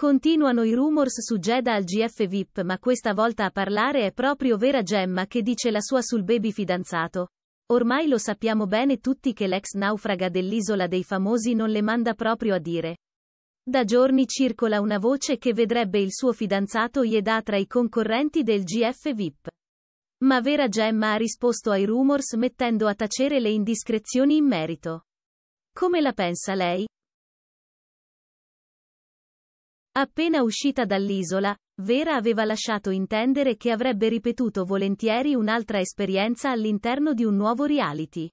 Continuano i rumors su Jeddah al GF VIP ma questa volta a parlare è proprio vera Gemma che dice la sua sul baby fidanzato. Ormai lo sappiamo bene tutti che l'ex naufraga dell'isola dei famosi non le manda proprio a dire. Da giorni circola una voce che vedrebbe il suo fidanzato Yedà tra i concorrenti del GF VIP. Ma Vera Gemma ha risposto ai rumors mettendo a tacere le indiscrezioni in merito. Come la pensa lei? Appena uscita dall'isola, Vera aveva lasciato intendere che avrebbe ripetuto volentieri un'altra esperienza all'interno di un nuovo reality.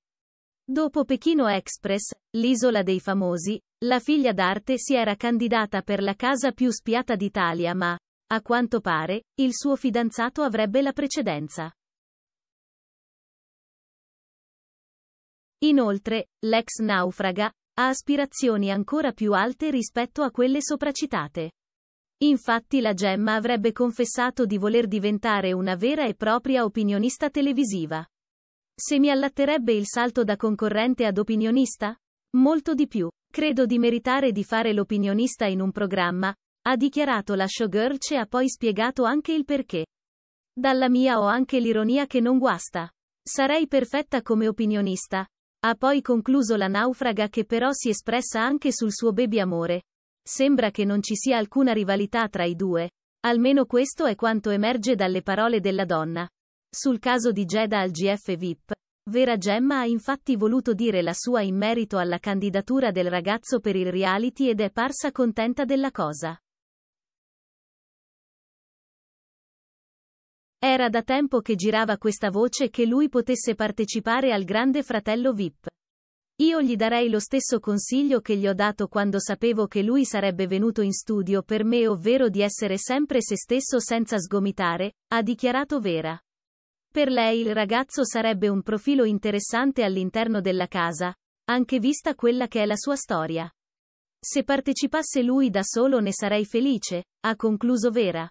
Dopo Pechino Express, l'isola dei famosi, la figlia d'arte si era candidata per la casa più spiata d'Italia ma, a quanto pare, il suo fidanzato avrebbe la precedenza. Inoltre, l'ex naufraga, ha aspirazioni ancora più alte rispetto a quelle sopracitate. Infatti la Gemma avrebbe confessato di voler diventare una vera e propria opinionista televisiva. Se mi allatterebbe il salto da concorrente ad opinionista? Molto di più. Credo di meritare di fare l'opinionista in un programma, ha dichiarato la showgirl e ha poi spiegato anche il perché. Dalla mia ho anche l'ironia che non guasta. Sarei perfetta come opinionista, ha poi concluso la naufraga che però si è espressa anche sul suo baby amore. Sembra che non ci sia alcuna rivalità tra i due. Almeno questo è quanto emerge dalle parole della donna. Sul caso di Jeddah al GF VIP, Vera Gemma ha infatti voluto dire la sua in merito alla candidatura del ragazzo per il reality ed è parsa contenta della cosa. Era da tempo che girava questa voce che lui potesse partecipare al Grande Fratello VIP. Io gli darei lo stesso consiglio che gli ho dato quando sapevo che lui sarebbe venuto in studio per me ovvero di essere sempre se stesso senza sgomitare, ha dichiarato Vera. Per lei il ragazzo sarebbe un profilo interessante all'interno della casa, anche vista quella che è la sua storia. Se partecipasse lui da solo ne sarei felice, ha concluso Vera.